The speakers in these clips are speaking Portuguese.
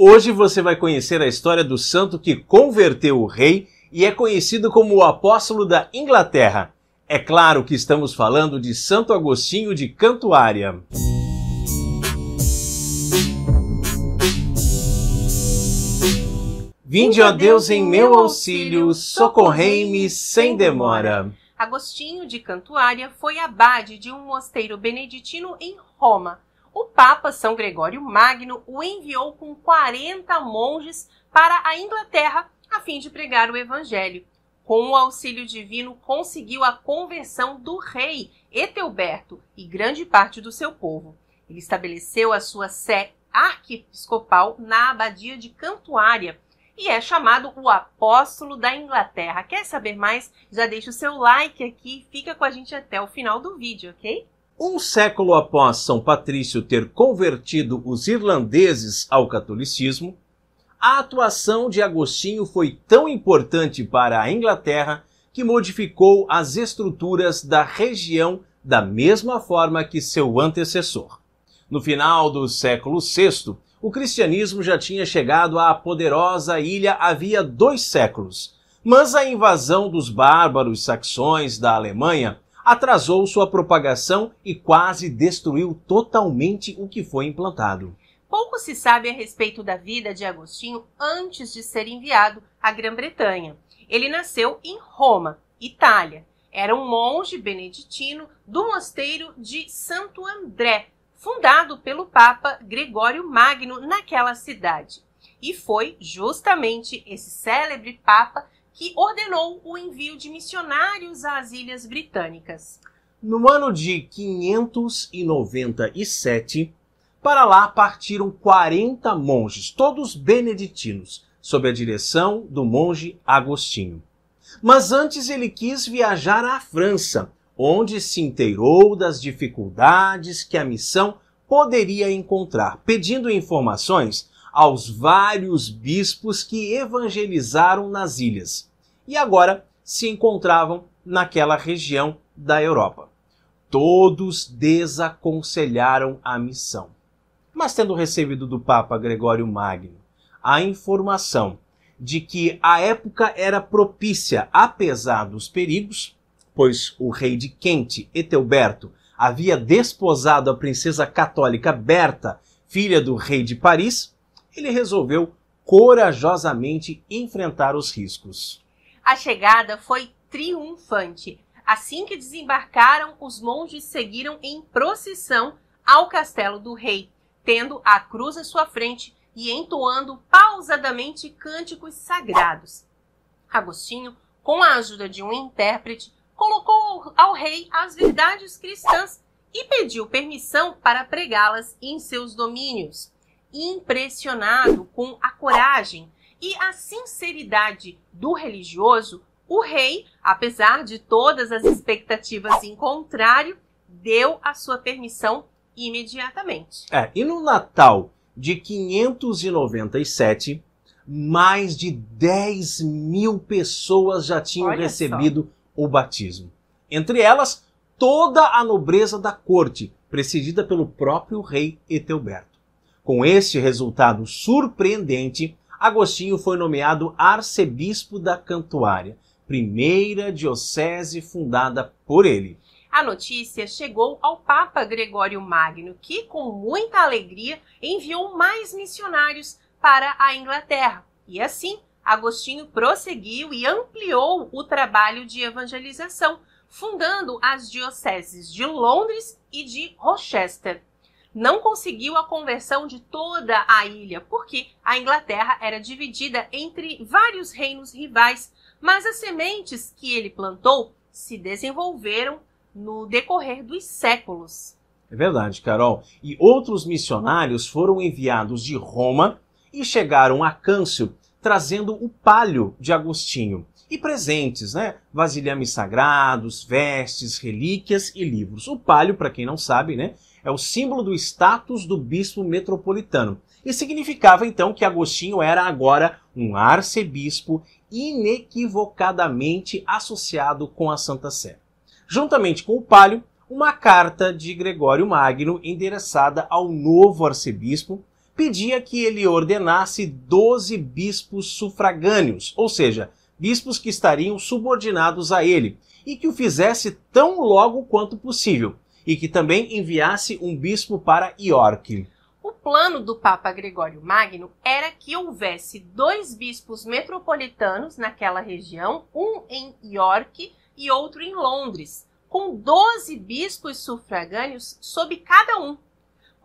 Hoje você vai conhecer a história do santo que converteu o rei e é conhecido como o apóstolo da Inglaterra. É claro que estamos falando de Santo Agostinho de Cantuária. Vinde, ó Deus, em meu auxílio, socorrei-me sem demora. Agostinho de Cantuária foi abade de um mosteiro beneditino em Roma o Papa São Gregório Magno o enviou com 40 monges para a Inglaterra a fim de pregar o Evangelho. Com o auxílio divino, conseguiu a conversão do rei Etelberto e grande parte do seu povo. Ele estabeleceu a sua sé arquiepiscopal na abadia de Cantuária e é chamado o apóstolo da Inglaterra. Quer saber mais? Já deixa o seu like aqui e fica com a gente até o final do vídeo, ok? Um século após São Patrício ter convertido os irlandeses ao catolicismo, a atuação de Agostinho foi tão importante para a Inglaterra que modificou as estruturas da região da mesma forma que seu antecessor. No final do século VI, o cristianismo já tinha chegado à poderosa ilha havia dois séculos, mas a invasão dos bárbaros saxões da Alemanha atrasou sua propagação e quase destruiu totalmente o que foi implantado. Pouco se sabe a respeito da vida de Agostinho antes de ser enviado à Grã-Bretanha. Ele nasceu em Roma, Itália. Era um monge beneditino do mosteiro de Santo André, fundado pelo Papa Gregório Magno naquela cidade. E foi justamente esse célebre Papa que ordenou o envio de missionários às Ilhas Britânicas. No ano de 597, para lá partiram 40 monges, todos beneditinos, sob a direção do monge Agostinho. Mas antes ele quis viajar à França, onde se inteirou das dificuldades que a missão poderia encontrar, pedindo informações aos vários bispos que evangelizaram nas ilhas e agora se encontravam naquela região da Europa. Todos desaconselharam a missão. Mas, tendo recebido do Papa Gregório Magno a informação de que a época era propícia, apesar dos perigos, pois o rei de Quente, Etelberto, havia desposado a princesa católica Berta, filha do rei de Paris, ele resolveu corajosamente enfrentar os riscos. A chegada foi triunfante. Assim que desembarcaram, os monges seguiram em procissão ao castelo do rei, tendo a cruz à sua frente e entoando pausadamente cânticos sagrados. Agostinho, com a ajuda de um intérprete, colocou ao rei as verdades cristãs e pediu permissão para pregá-las em seus domínios impressionado com a coragem e a sinceridade do religioso, o rei, apesar de todas as expectativas em contrário, deu a sua permissão imediatamente. É, e no Natal de 597, mais de 10 mil pessoas já tinham Olha recebido só. o batismo. Entre elas, toda a nobreza da corte, presidida pelo próprio rei Etelberto. Com este resultado surpreendente, Agostinho foi nomeado arcebispo da Cantuária, primeira diocese fundada por ele. A notícia chegou ao Papa Gregório Magno, que, com muita alegria, enviou mais missionários para a Inglaterra. E assim, Agostinho prosseguiu e ampliou o trabalho de evangelização, fundando as dioceses de Londres e de Rochester não conseguiu a conversão de toda a ilha, porque a Inglaterra era dividida entre vários reinos rivais, mas as sementes que ele plantou se desenvolveram no decorrer dos séculos. É verdade, Carol. E outros missionários foram enviados de Roma e chegaram a Câncio trazendo o palho de Agostinho e presentes, né? Vasilhames sagrados, vestes, relíquias e livros. O palio, para quem não sabe, né, é o símbolo do status do bispo metropolitano. E significava então que Agostinho era agora um arcebispo inequivocadamente associado com a Santa Sé. Juntamente com o palio, uma carta de Gregório Magno endereçada ao novo arcebispo pedia que ele ordenasse 12 bispos sufragâneos, ou seja, bispos que estariam subordinados a ele, e que o fizesse tão logo quanto possível, e que também enviasse um bispo para Iorque. O plano do Papa Gregório Magno era que houvesse dois bispos metropolitanos naquela região, um em York e outro em Londres, com 12 bispos sufragâneos sob cada um.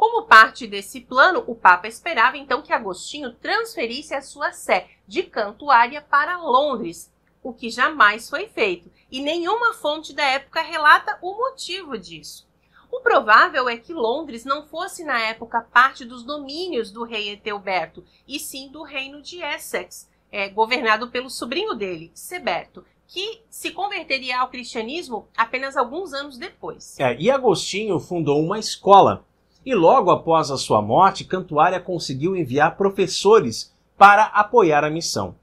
Como parte desse plano, o Papa esperava então que Agostinho transferisse a sua sé de Cantuária para Londres, o que jamais foi feito, e nenhuma fonte da época relata o motivo disso. O provável é que Londres não fosse na época parte dos domínios do rei Etelberto, e sim do reino de Essex, é, governado pelo sobrinho dele, Seberto, que se converteria ao cristianismo apenas alguns anos depois. É, e Agostinho fundou uma escola e logo após a sua morte, Cantuária conseguiu enviar professores para apoiar a missão.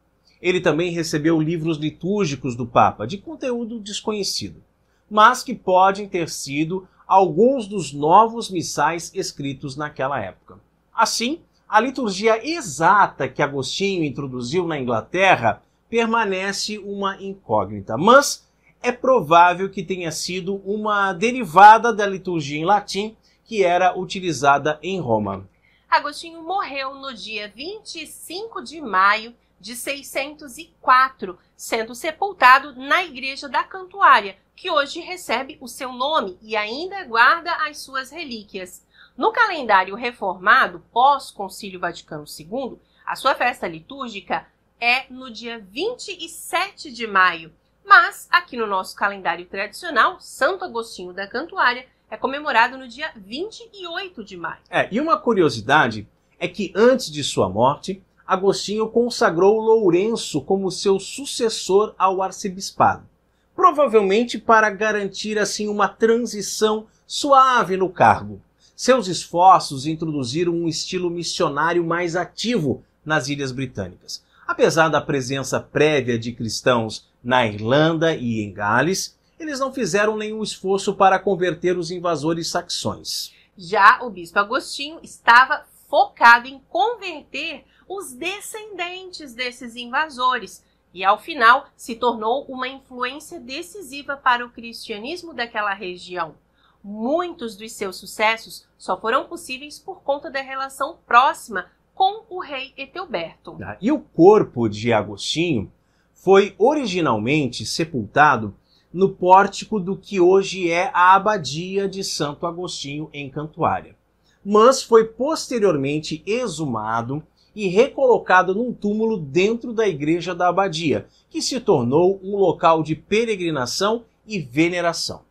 Ele também recebeu livros litúrgicos do Papa, de conteúdo desconhecido, mas que podem ter sido alguns dos novos missais escritos naquela época. Assim, a liturgia exata que Agostinho introduziu na Inglaterra permanece uma incógnita, mas é provável que tenha sido uma derivada da liturgia em latim que era utilizada em Roma. Agostinho morreu no dia 25 de maio de 604, sendo sepultado na igreja da Cantuária, que hoje recebe o seu nome e ainda guarda as suas relíquias. No calendário reformado pós-Concílio Vaticano II, a sua festa litúrgica é no dia 27 de maio, mas aqui no nosso calendário tradicional, Santo Agostinho da Cantuária é comemorado no dia 28 de maio. É, e uma curiosidade é que antes de sua morte, Agostinho consagrou Lourenço como seu sucessor ao arcebispado, provavelmente para garantir assim uma transição suave no cargo. Seus esforços introduziram um estilo missionário mais ativo nas ilhas britânicas. Apesar da presença prévia de cristãos na Irlanda e em Gales, eles não fizeram nenhum esforço para converter os invasores saxões. Já o bispo Agostinho estava focado em converter os descendentes desses invasores e, ao final, se tornou uma influência decisiva para o cristianismo daquela região. Muitos dos seus sucessos só foram possíveis por conta da relação próxima com o rei Etelberto. Ah, e o corpo de Agostinho foi originalmente sepultado no pórtico do que hoje é a Abadia de Santo Agostinho, em Cantuária. Mas foi posteriormente exumado e recolocado num túmulo dentro da igreja da abadia, que se tornou um local de peregrinação e veneração.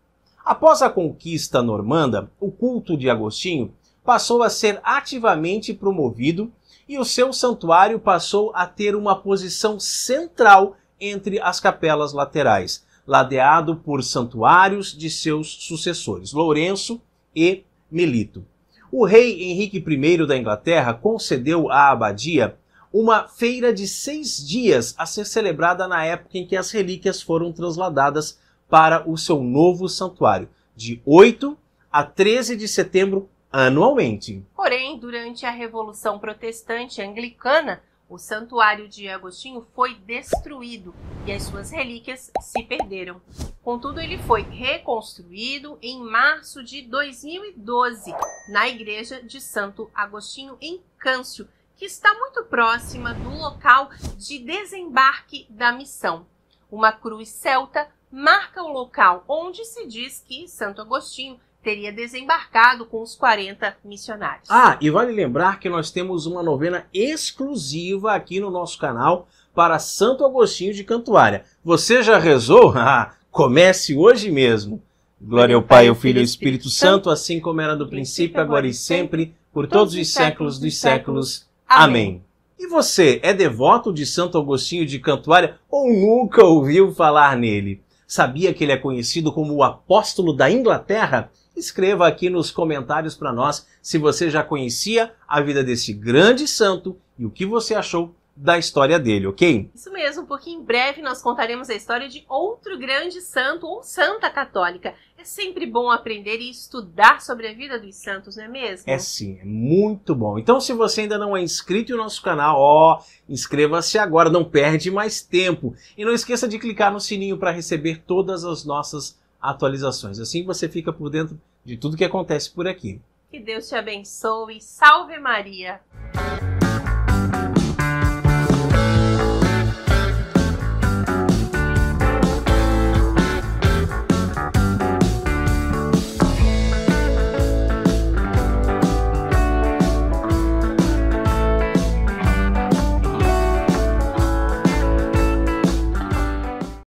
Após a conquista normanda, o culto de Agostinho passou a ser ativamente promovido e o seu santuário passou a ter uma posição central entre as capelas laterais, ladeado por santuários de seus sucessores, Lourenço e Melito. O rei Henrique I da Inglaterra concedeu à abadia uma feira de seis dias a ser celebrada na época em que as relíquias foram transladadas para o seu novo santuário, de 8 a 13 de setembro anualmente. Porém, durante a Revolução Protestante Anglicana, o santuário de Agostinho foi destruído e as suas relíquias se perderam. Contudo, ele foi reconstruído em março de 2012 na igreja de Santo Agostinho em Câncio, que está muito próxima do local de desembarque da missão. Uma cruz celta marca o local onde se diz que Santo Agostinho teria desembarcado com os 40 missionários. Ah, e vale lembrar que nós temos uma novena exclusiva aqui no nosso canal para Santo Agostinho de Cantuária. Você já rezou? Ah, comece hoje mesmo. Glória ao Pai, ao Filho e ao Espírito Santo, assim como era no princípio, agora e sempre, por todos os séculos dos séculos. Amém. E você, é devoto de Santo Agostinho de Cantuária ou nunca ouviu falar nele? Sabia que ele é conhecido como o apóstolo da Inglaterra? Escreva aqui nos comentários para nós se você já conhecia a vida desse grande santo e o que você achou da história dele, ok? Isso mesmo, porque em breve nós contaremos a história de outro grande santo ou santa católica. É sempre bom aprender e estudar sobre a vida dos santos, não é mesmo? É sim, é muito bom. Então, se você ainda não é inscrito no nosso canal, ó, inscreva-se agora, não perde mais tempo. E não esqueça de clicar no sininho para receber todas as nossas atualizações. Assim você fica por dentro de tudo que acontece por aqui. Que Deus te abençoe. Salve Maria!